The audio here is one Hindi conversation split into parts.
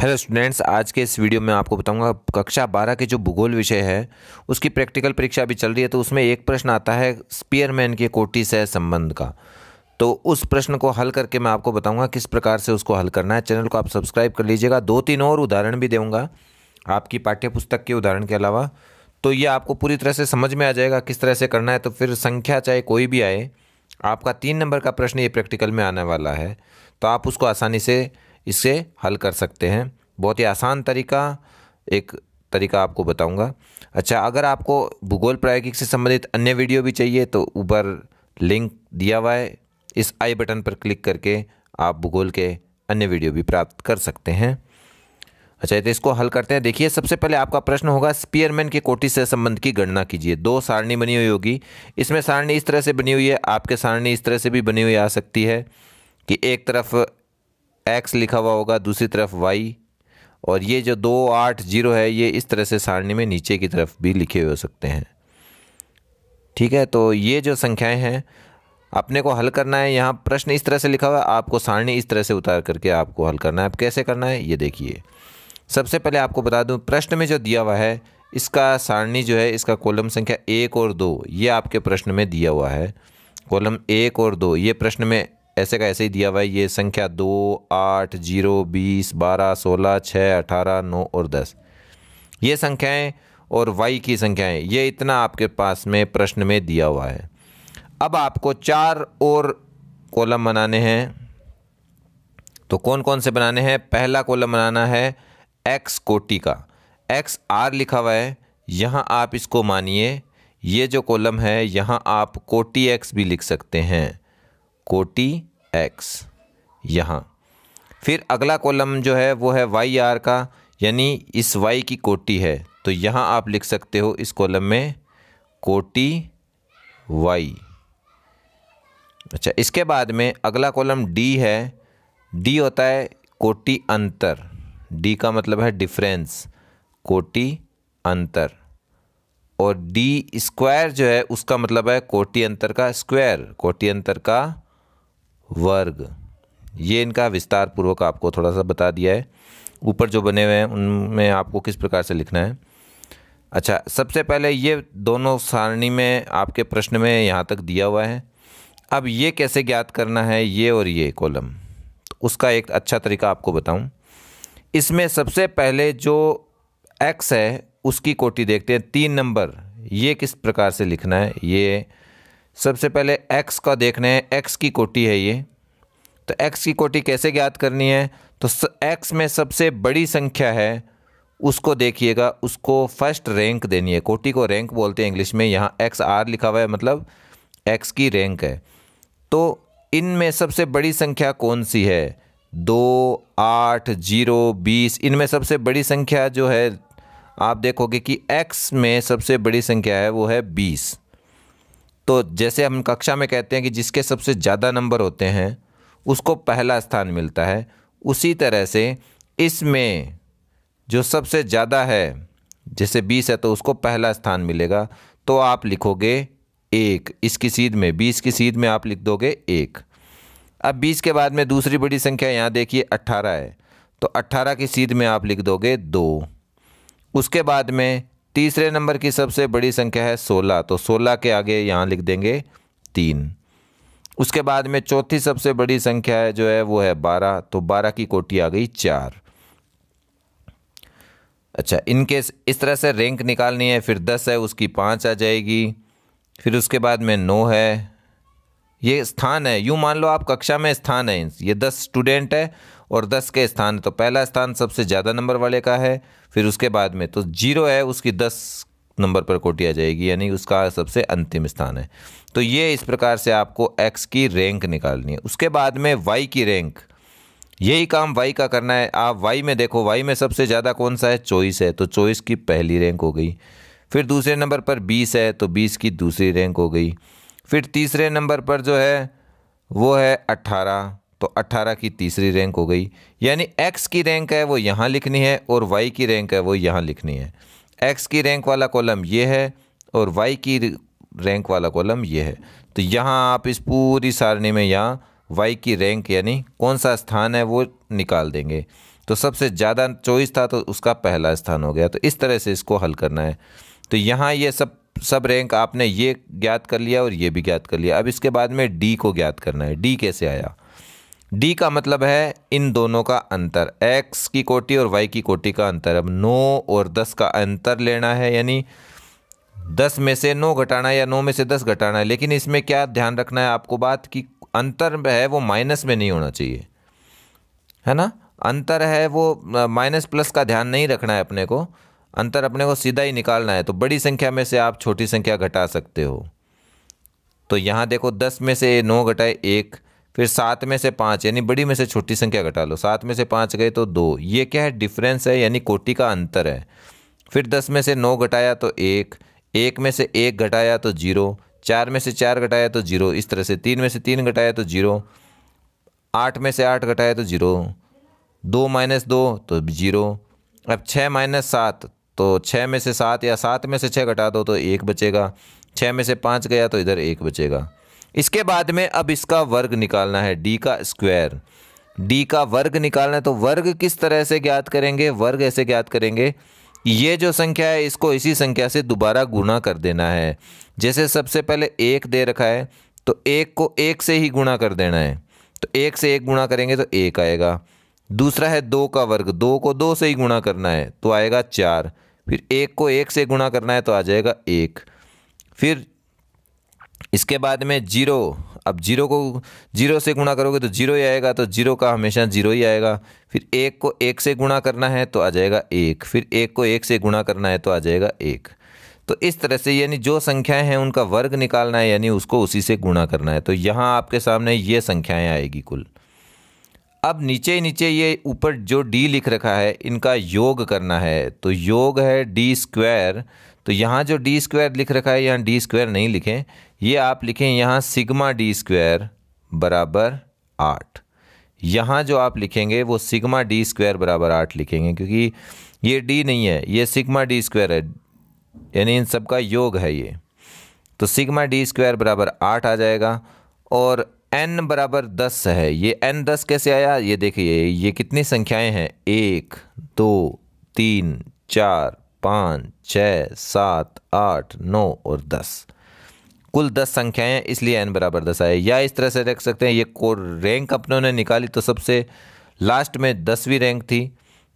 हेलो स्टूडेंट्स आज के इस वीडियो में आपको बताऊंगा कक्षा बारह के जो भूगोल विषय है उसकी प्रैक्टिकल परीक्षा अभी चल रही है तो उसमें एक प्रश्न आता है स्पीयरमैन के कोटि से संबंध का तो उस प्रश्न को हल करके मैं आपको बताऊंगा किस प्रकार से उसको हल करना है चैनल को आप सब्सक्राइब कर लीजिएगा दो तीन और उदाहरण भी दूँगा आपकी पाठ्य के उदाहरण के अलावा तो ये आपको पूरी तरह से समझ में आ जाएगा किस तरह से करना है तो फिर संख्या चाहे कोई भी आए आपका तीन नंबर का प्रश्न ये प्रैक्टिकल में आने वाला है तो आप उसको आसानी से इसे हल कर सकते हैं बहुत ही आसान तरीका एक तरीका आपको बताऊंगा अच्छा अगर आपको भूगोल प्रायोगिक से संबंधित अन्य वीडियो भी चाहिए तो ऊपर लिंक दिया हुआ है इस आई बटन पर क्लिक करके आप भूगोल के अन्य वीडियो भी प्राप्त कर सकते हैं अच्छा तो इसको हल करते हैं देखिए सबसे पहले आपका प्रश्न होगा स्पीयरमैन के कोटि से संबंध की गणना कीजिए दो सारणी बनी हुई होगी इसमें सारणी इस तरह से बनी हुई है आपके सारणी इस तरह से भी बनी हुई आ सकती है कि एक तरफ एक्स लिखा हुआ होगा दूसरी तरफ वाई और ये जो दो आठ जीरो है ये इस तरह से सारणी में नीचे की तरफ भी लिखे हुए हो सकते हैं ठीक है तो ये जो संख्याएं हैं अपने को हल करना है यहाँ प्रश्न इस तरह से लिखा हुआ है आपको सारणी इस तरह से उतार करके आपको हल करना है आप कैसे करना है ये देखिए सबसे पहले आपको बता दूँ प्रश्न में जो दिया हुआ है इसका सारणी जो है इसका कॉलम संख्या एक और दो ये आपके प्रश्न में दिया हुआ है कॉलम एक और दो ये प्रश्न में ऐसे का ऐसे ही दिया हुआ है ये संख्या दो आठ जीरो बीस बारह सोलह छः अठारह नौ और दस ये संख्याएं और वाई की संख्याएं ये इतना आपके पास में प्रश्न में दिया हुआ है अब आपको चार और कॉलम बनाने हैं तो कौन कौन से बनाने हैं पहला कॉलम बनाना है एक्स कोटि का एक्स आर लिखा हुआ है यहाँ आप इसको मानिए ये जो कॉलम है यहाँ आप कोटी एक्स भी लिख सकते हैं कोटी एक्स यहाँ फिर अगला कॉलम जो है वो है वाई आर का यानी इस वाई की कोटी है तो यहाँ आप लिख सकते हो इस कॉलम में कोटी वाई अच्छा इसके बाद में अगला कॉलम डी है डी होता है कोटी अंतर डी का मतलब है डिफरेंस कोटी अंतर और डी स्क्वायर जो है उसका मतलब है कोटी अंतर का स्क्वायर कोटी अंतर का वर्ग ये इनका विस्तार पूर्वक आपको थोड़ा सा बता दिया है ऊपर जो बने हुए हैं उनमें आपको किस प्रकार से लिखना है अच्छा सबसे पहले ये दोनों सारणी में आपके प्रश्न में यहाँ तक दिया हुआ है अब ये कैसे ज्ञात करना है ये और ये कॉलम तो उसका एक अच्छा तरीका आपको बताऊँ इसमें सबसे पहले जो एक्स है उसकी कोटि देखते हैं तीन नंबर ये किस प्रकार से लिखना है ये सबसे पहले एक्स का देखना है एक्स की कोटी है ये तो एक्स की कोटी कैसे ज्ञात करनी है तो एक्स में सबसे बड़ी संख्या है उसको देखिएगा उसको फर्स्ट रैंक देनी है कोटी को रैंक बोलते हैं इंग्लिश में यहाँ एक्स आर लिखा हुआ है मतलब एक्स की रैंक है तो इनमें सबसे बड़ी संख्या कौन सी है दो आठ जीरो बीस इनमें सबसे बड़ी संख्या जो है आप देखोगे कि एक्स में सबसे बड़ी संख्या है वो है बीस तो जैसे हम कक्षा में कहते हैं कि जिसके सबसे ज़्यादा नंबर होते हैं उसको पहला स्थान मिलता है उसी तरह से इसमें जो सबसे ज़्यादा है जैसे बीस है तो उसको पहला स्थान मिलेगा तो आप लिखोगे एक इसकी सीध में बीस की सीध में आप लिख दोगे एक अब बीस के बाद में दूसरी बड़ी संख्या यहाँ देखिए अट्ठारह है तो अट्ठारह की सीध में आप लिख दोगे दो उसके बाद में तीसरे नंबर की सबसे बड़ी संख्या है सोलह तो सोलह के आगे यहाँ लिख देंगे तीन उसके बाद में चौथी सबसे बड़ी संख्या है जो है वो है बारह तो बारह की कोटी आ गई चार अच्छा इनके इस तरह से रैंक निकालनी है फिर दस है उसकी पाँच आ जाएगी फिर उसके बाद में नौ है ये स्थान है यूँ मान लो आप कक्षा में स्थान है ये दस स्टूडेंट है और दस के स्थान तो पहला स्थान सबसे ज़्यादा नंबर वाले का है फिर उसके बाद में तो जीरो है उसकी दस नंबर पर कोटिया जाएगी यानी उसका सबसे अंतिम स्थान है तो ये इस प्रकार से आपको एक्स की रैंक निकालनी है उसके बाद में वाई की रैंक यही काम वाई का करना है आप वाई में देखो वाई में सबसे ज़्यादा कौन सा है चॉइस है तो चॉइस की पहली रैंक हो गई फिर दूसरे नंबर पर बीस है तो बीस की दूसरी रैंक हो गई फिर तीसरे नंबर पर जो है वो है अट्ठारह तो 18 की तीसरी रैंक हो गई यानी x की रैंक है वो यहाँ लिखनी है और y की रैंक है वो यहाँ लिखनी है x की रैंक वाला कॉलम ये है और y की रैंक वाला कॉलम ये है तो यहाँ आप इस पूरी सारणी में यहाँ वाई की रैंक यानी कौन सा स्थान है वो निकाल देंगे तो सबसे ज़्यादा चॉइस था तो उसका पहला स्थान हो गया तो इस तरह से इसको हल करना है तो यहाँ ये सब सब रैंक आपने ये ज्ञात कर लिया और ये भी ज्ञात कर लिया अब इसके बाद में डी को ज्ञात करना है डी कैसे आया डी का मतलब है इन दोनों का अंतर एक्स की कोटी और वाई की कोटि का अंतर अब नौ और दस का अंतर लेना है यानी दस में से नौ घटाना है या नौ में से दस घटाना है लेकिन इसमें क्या ध्यान रखना है आपको बात कि अंतर है वो माइनस में नहीं होना चाहिए है ना अंतर है वो माइनस प्लस का ध्यान नहीं रखना है अपने को अंतर अपने को सीधा ही निकालना है तो बड़ी संख्या में से आप छोटी संख्या घटा सकते हो तो यहाँ देखो दस में से नौ घटाए एक फिर सात में से पाँच यानी बड़ी में से छोटी संख्या घटा लो सात में से पाँच गए तो दो ये क्या है डिफरेंस है यानी कोटि का अंतर है फिर दस में से नौ घटाया तो एक एक में से एक घटाया तो जीरो चार में से चार घटाया तो जीरो इस तरह से तीन में से तीन घटाया तो जीरो आठ में से आठ घटाया तो जीरो दो माइनस दो तो जीरो अब छः माइनस सात तो छः में से सात या सात में से छः घटा दो तो एक बचेगा छः में से पाँच गया तो इधर एक बचेगा इसके बाद में अब इसका वर्ग निकालना है डी का स्क्वायर डी का वर्ग निकालना है तो वर्ग किस तरह से ज्ञात करेंगे वर्ग ऐसे ज्ञात करेंगे ये जो संख्या है इसको इसी संख्या से दोबारा गुणा कर देना है जैसे सबसे पहले एक दे रखा है तो एक को एक से ही गुणा कर देना है तो एक से एक गुणा करेंगे तो एक आएगा दूसरा है दो का वर्ग दो को दो से ही गुणा करना है तो आएगा चार फिर एक को एक से गुणा करना है तो आ जाएगा एक फिर इसके बाद में जीरो अब जीरो को जीरो से गुणा करोगे तो जीरो ही आएगा तो जीरो का हमेशा जीरो ही आएगा फिर एक को एक से गुणा करना है तो आ जाएगा एक फिर एक को एक से गुणा करना है तो आ जाएगा एक तो इस तरह से यानी जो संख्याएं हैं उनका वर्ग निकालना है यानी उसको उसी से गुणा करना है तो यहाँ आपके सामने ये संख्याएँ आएगी कुल अब नीचे नीचे ये ऊपर जो डी लिख रखा है इनका योग करना है तो योग है डी स्क्वायर तो यहाँ जो डी स्क्वायर लिख रखा है यहाँ डी स्क्वायर नहीं लिखें ये आप लिखें यहाँ सिग्मा डी स्क्वायर बराबर आठ यहाँ जो आप लिखेंगे वो सिग्मा डी स्क्वायर बराबर आठ लिखेंगे क्योंकि ये डी नहीं है ये सिग्मा डी स्क्वायर है यानी इन सब का योग है ये तो सिग्मा डी स्क्वायर बराबर आठ आ जाएगा और एन बराबर दस है ये एन दस कैसे आया ये देखिए ये कितनी संख्याएं हैं एक दो तीन चार पाँच छ सात आठ नौ और दस कुल दस संख्याएं हैं इसलिए एन बराबर दस आए या इस तरह से देख सकते हैं ये को रैंक अपनों ने निकाली तो सबसे लास्ट में दसवीं रैंक थी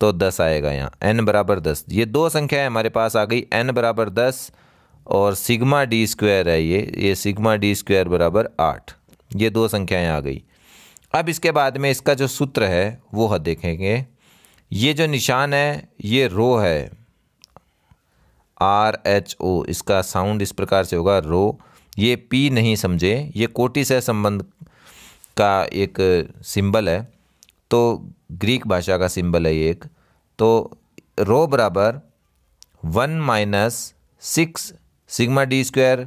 तो दस आएगा यहाँ एन बराबर दस ये दो संख्याएं हमारे पास आ गई एन बराबर दस और सिग्मा डी स्क्वायर है ये ये सिग्मा डी स्क्वायर बराबर आठ ये दो संख्याएं आ गई अब इसके बाद में इसका जो सूत्र है वो देखेंगे ये जो निशान है ये रो है आर एच ओ इसका साउंड इस प्रकार से होगा रो ये पी नहीं समझे ये कोटि से संबंध का एक सिंबल है तो ग्रीक भाषा का सिंबल है ये एक तो रो बराबर one minus six sigma D square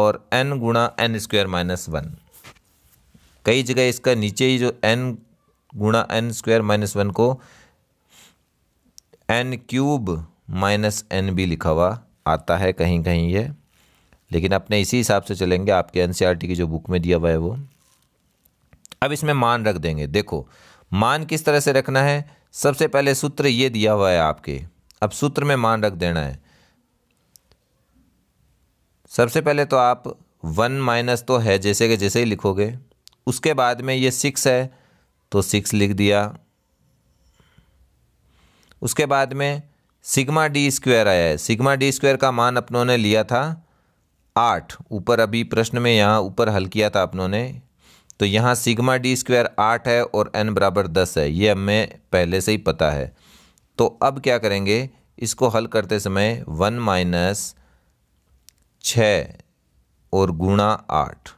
और एन गुणा एन स्क्वायर माइनस वन कई जगह इसका नीचे ही जो एन गुणा एन स्क्वायर माइनस वन को एन क्यूब माइनस एन भी लिखा हुआ आता है कहीं कहीं ये लेकिन अपने इसी हिसाब से चलेंगे आपके एन e की जो बुक में दिया हुआ है वो अब इसमें मान रख देंगे देखो मान किस तरह से रखना है सबसे पहले सूत्र ये दिया हुआ है आपके अब सूत्र में मान रख देना है सबसे पहले तो आप वन माइनस तो है जैसे के जैसे ही लिखोगे उसके बाद में ये सिक्स है तो सिक्स लिख दिया उसके बाद में सिग्मा डी स्क्वायर आया है सिग्मा डी स्क्वायर का मान अपनों ने लिया था आठ ऊपर अभी प्रश्न में यहाँ ऊपर हल किया था अपनों ने तो यहाँ सिग्मा डी स्क्वायर आठ है और एन बराबर दस है ये हमें पहले से ही पता है तो अब क्या करेंगे इसको हल करते समय वन माइनस छ और गुणा आठ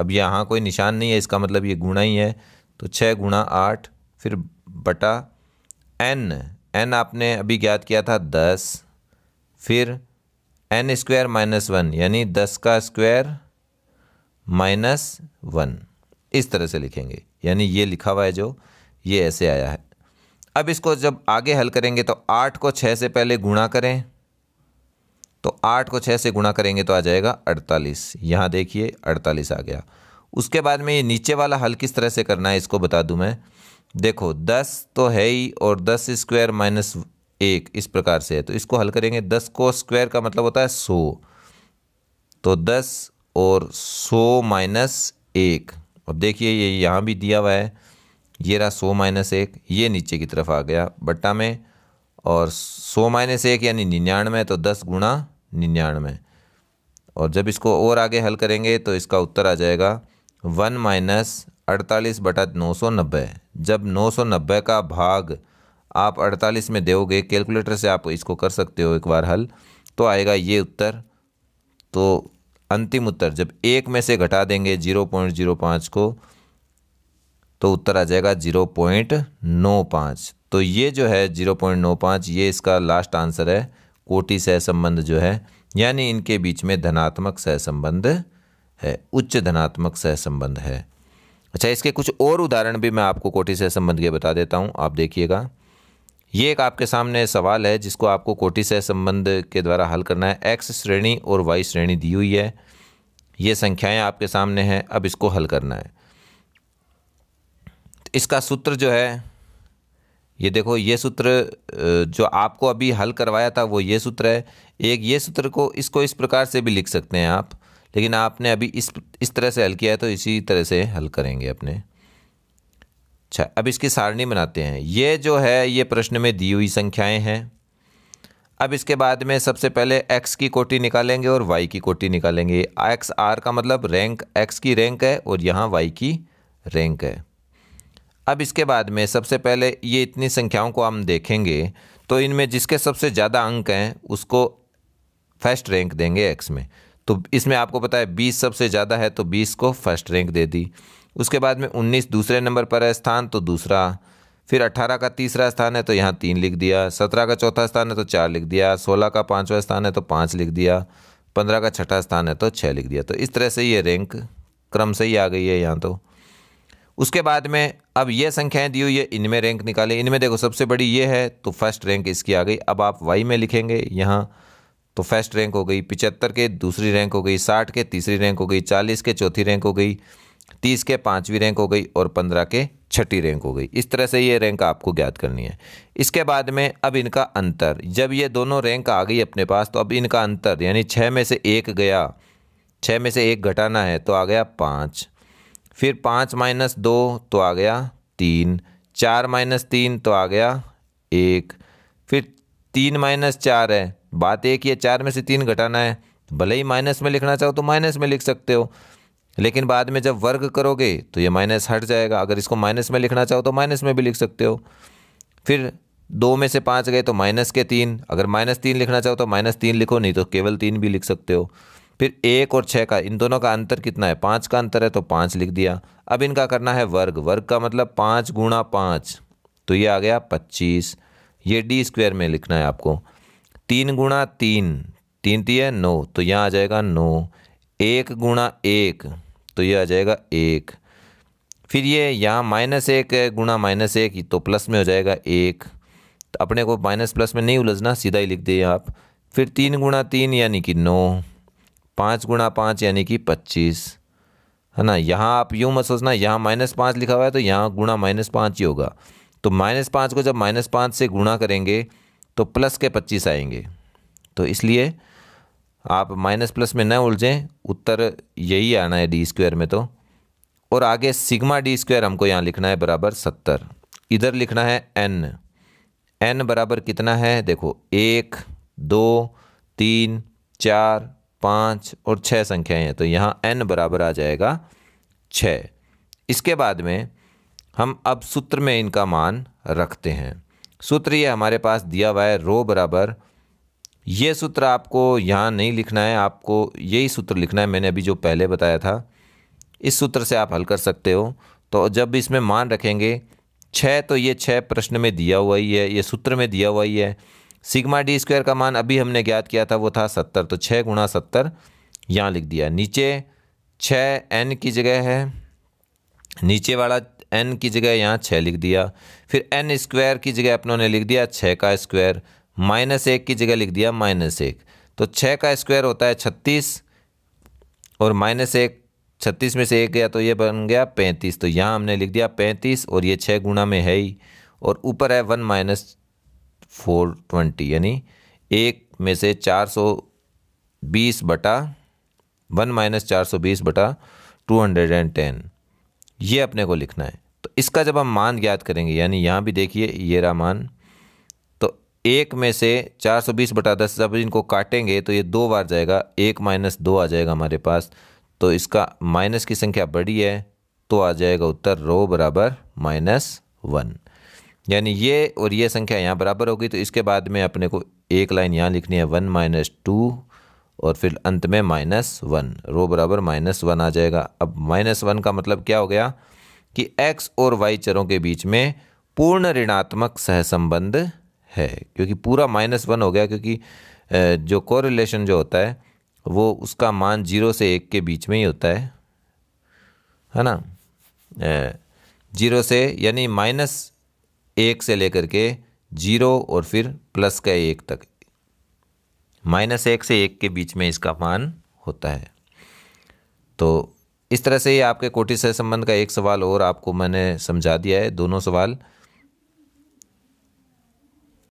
अब यहाँ कोई निशान नहीं है इसका मतलब ये गुणा ही है तो छः गुणा आठ फिर बटा एन एन आपने अभी ज्ञात किया था दस फिर एन स्क्वायर माइनस वन यानी दस का स्क्वायर माइनस वन इस तरह से लिखेंगे यानी ये लिखा हुआ है जो ये ऐसे आया है अब इसको जब आगे हल करेंगे तो आठ को छः से पहले गुणा करें तो आठ को छः से गुणा करेंगे तो आ जाएगा अड़तालीस यहाँ देखिए अड़तालीस आ गया उसके बाद में ये नीचे वाला हल किस तरह से करना है इसको बता दूँ मैं देखो दस तो है ही और दस स्क्वायर माइनस एक इस प्रकार से है तो इसको हल करेंगे दस को स्क्वायर का मतलब होता है सौ तो दस और सौ माइनस एक अब देखिए ये यहाँ भी दिया हुआ है ये रहा सौ माइनस एक ये नीचे की तरफ आ गया बट्टा में और सौ माइनस एक यानी निन्यानवे तो दस गुणा निन्यानवे और जब इसको और आगे हल करेंगे तो इसका उत्तर आ जाएगा वन माइनस अड़तालीस बटा नौ सौ नब्बे जब नौ सौ नब्बे का भाग आप अड़तालीस में दोगे कैलकुलेटर से आप इसको कर सकते हो एक बार हल तो आएगा ये उत्तर तो अंतिम उत्तर जब एक में से घटा देंगे जीरो पॉइंट जीरो पाँच को तो उत्तर आ जाएगा जीरो पॉइंट नौ पाँच तो ये जो है जीरो पॉइंट नौ पाँच ये इसका लास्ट आंसर है कोटि सहसंबंध जो है यानी इनके बीच में धनात्मक सहसंबंध है उच्च धनात्मक सहसंबंध है अच्छा इसके कुछ और उदाहरण भी मैं आपको कोटी सह संबंध के बता देता हूँ आप देखिएगा ये एक आपके सामने सवाल है जिसको आपको कोटी सह संबंध के द्वारा हल करना है एक्स श्रेणी और वाई श्रेणी दी हुई है ये संख्याएं आपके सामने हैं अब इसको हल करना है इसका सूत्र जो है ये देखो ये सूत्र जो आपको अभी हल करवाया था वो ये सूत्र है एक ये सूत्र को इसको इस प्रकार से भी लिख सकते हैं आप लेकिन आपने अभी इस इस तरह से हल किया है तो इसी तरह से हल करेंगे अपने अच्छा अब इसकी सारणी बनाते हैं ये जो है ये प्रश्न में दी हुई संख्याएं हैं अब इसके बाद में सबसे पहले x की कोटि निकालेंगे और y की कोटि निकालेंगे एक्स आर का मतलब रैंक x की रैंक है और यहाँ y की रैंक है अब इसके बाद में सबसे पहले ये इतनी संख्याओं को हम देखेंगे तो इनमें जिसके सबसे ज़्यादा अंक हैं उसको फर्स्ट रैंक देंगे एक्स में तो इसमें आपको पता है बीस सबसे ज़्यादा है तो बीस को फर्स्ट रैंक दे दी उसके बाद में उन्नीस दूसरे नंबर पर है स्थान तो दूसरा फिर अट्ठारह का तीसरा स्थान है तो यहाँ तीन लिख दिया सत्रह का चौथा स्थान है तो चार लिख दिया सोलह का पाँचवा स्थान है तो पाँच लिख दिया पंद्रह का छठा स्थान है तो छः लिख दिया तो इस तरह से ये रैंक क्रम से ही आ गई है यहाँ तो उसके बाद में अब ये संख्याएं दी हुई है इनमें रैंक निकाले इनमें देखो सबसे बड़ी ये है तो फर्स्ट रैंक इसकी आ गई अब आप वाई में लिखेंगे यहाँ तो फर्स्ट रैंक हो गई पिचहत्तर के दूसरी रैंक हो गई साठ के तीसरी रैंक हो गई चालीस के चौथी रैंक हो गई तीस के पाँचवीं रैंक हो गई और पंद्रह के छठी रैंक हो गई इस तरह से ये रैंक आपको ज्ञात करनी है इसके बाद में अब इनका अंतर जब ये दोनों रैंक आ गई अपने पास तो अब इनका अंतर यानी छः में से एक गया छः में से एक घटाना है तो आ गया पाँच फिर पाँच माइनस दो तो आ गया तीन चार माइनस तीन तो आ गया एक फिर तीन माइनस चार है बात एक या चार में से तीन घटाना है भले ही माइनस में लिखना चाहो तो माइनस में लिख सकते हो लेकिन बाद में जब वर्ग करोगे तो ये माइनस हट जाएगा अगर इसको माइनस में लिखना चाहो तो माइनस में भी लिख सकते हो फिर दो में से पाँच गए तो माइनस के तीन अगर माइनस तीन लिखना चाहो तो माइनस तीन लिखो नहीं तो केवल तीन भी लिख सकते हो फिर एक और छः का इन दोनों का अंतर कितना है पाँच का अंतर है तो पाँच लिख दिया अब इनका करना है वर्ग वर्ग का मतलब पाँच गुणा पाँच तो ये आ गया पच्चीस ये डी स्क्वायर में लिखना है आपको तीन गुणा तीन तीन ती है नौ तो यहाँ आ जाएगा नौ एक गुणा एक तो ये आ जाएगा एक फिर ये यहाँ माइनस एक है गुणा माइनस एक तो प्लस में हो जाएगा एक तो अपने को माइनस प्लस में नहीं उलझना सीधा ही लिख दिए आप फिर तीन गुणा तीन यानी कि नौ पाँच गुणा पाँच यानी कि पच्चीस है ना यहाँ आप यूँ मत सोचना यहाँ माइनस पाँच लिखा हुआ है तो यहाँ गुणा माइनस पाँच ही होगा तो माइनस पाँच को जब माइनस पाँच से गुणा करेंगे तो प्लस के पच्चीस आएंगे तो इसलिए आप माइनस प्लस में न उलझें उत्तर यही आना है डी स्क्वायर में तो और आगे सिग्मा डी स्क्वायर हमको यहाँ लिखना है बराबर सत्तर इधर लिखना है एन एन बराबर कितना है देखो एक दो तीन चार पाँच और छः संख्याएं हैं तो यहाँ एन बराबर आ जाएगा छः इसके बाद में हम अब सूत्र में इनका मान रखते हैं सूत्र ये हमारे पास दिया हुआ है रो बराबर ये सूत्र आपको यहाँ नहीं लिखना है आपको यही सूत्र लिखना है मैंने अभी जो पहले बताया था इस सूत्र से आप हल कर सकते हो तो जब इसमें मान रखेंगे छः तो ये छः प्रश्न में दिया हुआ ही है ये सूत्र में दिया हुआ ही है सिग्मा डी स्क्वायर का मान अभी हमने ज्ञात किया था वो था सत्तर तो छः गुणा सत्तर यहाँ लिख दिया नीचे छः एन की जगह है नीचे वाला एन की जगह यहाँ छः लिख दिया फिर एन स्क्वायर की जगह अपनों ने लिख दिया छः का स्क्वायर माइनस एक की जगह लिख दिया माइनस एक तो छः का स्क्वायर होता है छत्तीस और माइनस एक छत्तीस में से एक गया तो ये बन गया पैंतीस तो यहाँ हमने लिख दिया पैंतीस और ये छः गुणा में है ही और ऊपर है वन माइनस फोर ट्वेंटी यानी एक में से चार सौ बीस बटा वन माइनस चार सौ बीस बटा टू हंड्रेड एंड टेन ये अपने को लिखना है तो इसका जब हम मान ज्ञात करेंगे यानी यहाँ भी देखिए ये रहा मान तो एक में से 420 बटा दस जब इनको काटेंगे तो ये दो बार जाएगा एक माइनस दो आ जाएगा हमारे पास तो इसका माइनस की संख्या बड़ी है तो आ जाएगा उत्तर रो बराबर माइनस वन यानी ये और ये संख्या यहाँ बराबर होगी तो इसके बाद में अपने को एक लाइन यहाँ लिखनी है वन माइनस टू और फिर अंत में माइनस वन रो बराबर माइनस वन आ जाएगा अब माइनस वन का मतलब क्या हो गया कि एक्स और वाई चरों के बीच में पूर्ण ऋणात्मक सहसंबंध है क्योंकि पूरा माइनस वन हो गया क्योंकि जो कोरिलेशन जो होता है वो उसका मान जीरो से एक के बीच में ही होता है है ना जीरो से यानी माइनस एक से लेकर के जीरो और फिर प्लस का एक तक माइनस एक से एक के बीच में इसका मान होता है तो इस तरह से ये आपके कोटि सह संबंध का एक सवाल और आपको मैंने समझा दिया है दोनों सवाल